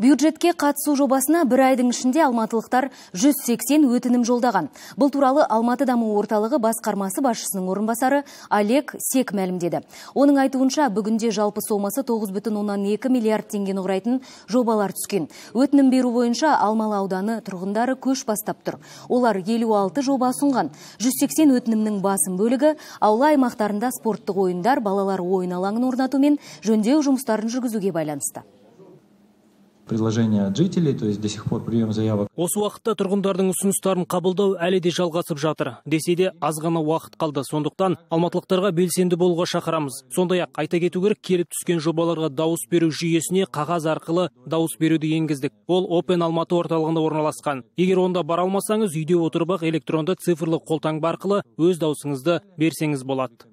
Бюджетке қатысу жобасына бір айдың ішінде алматылықтар 180 өтінім жолдаған. Бұл туралы Алматы даму орталығы басқармасы басшысының орынбасары Олег Сек мәлімдеді. Оның айтуынша бүгінде жалпы сомасы 9,2 миллиард теңгені құрайтын жобалар түскен. Өтінім беру бойынша Алмалы ауданы тұрғындары көш бастап тұр. Олар 56 жоба ұсынған. 180 өтінімнің басым бөлігі аула аймақтарында спорттық ойындар, балалар ойын алаңын орнату жөндеу жұмыстарын жүргізуге байланысты предложения от жителей, то есть до сих пор прием заявок. Осы уақытта тұрғындардың ұсыныстарын қабылдау әлі де жалғасып жатыр. Десе де аз ғана уақыт қалды. Сондықтан алматылықтарға белсенді болуға шақырамыз. Сондай-ақ айта кету керек, келіп түскен жобаларға дауыс беру жүйесіне қағаз арқылы дауыс беруді енгіздік. Ол Open Алматы орталығында орналасқан. Егер онда бара алмасаңыз, үйде отырып ақ электронды цифрлық қолтаңба арқылы өз дауысыңызды берсеңіз болады.